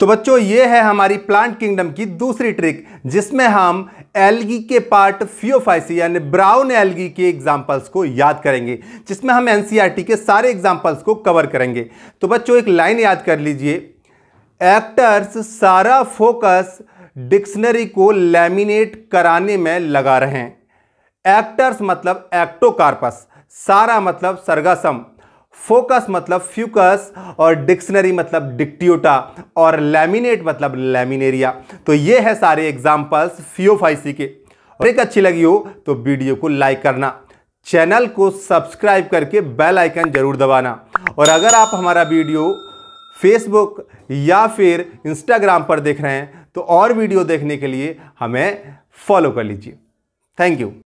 तो बच्चों ये है हमारी प्लांट किंगडम की दूसरी ट्रिक जिसमें हम एलगी के पार्ट फ्योफाइसी यानी ब्राउन एलगी के एग्जाम्पल्स को याद करेंगे जिसमें हम एनसीईआरटी e के सारे एग्जाम्पल्स को कवर करेंगे तो बच्चों एक लाइन याद कर लीजिए एक्टर्स सारा फोकस डिक्शनरी को लैमिनेट कराने में लगा रहे हैं एक्टर्स मतलब एक्टोकार्पस सारा मतलब सरगसम फोकस मतलब फ्यूकस और डिक्शनरी मतलब डिक्टियोटा और लैमिनेट मतलब लैमिनेरिया तो ये है सारे एग्जाम्पल्स फियोफाइसी के और एक अच्छी लगी हो तो वीडियो को लाइक करना चैनल को सब्सक्राइब करके बेल आइकन जरूर दबाना और अगर आप हमारा वीडियो फेसबुक या फिर इंस्टाग्राम पर देख रहे हैं तो और वीडियो देखने के लिए हमें फॉलो कर लीजिए थैंक यू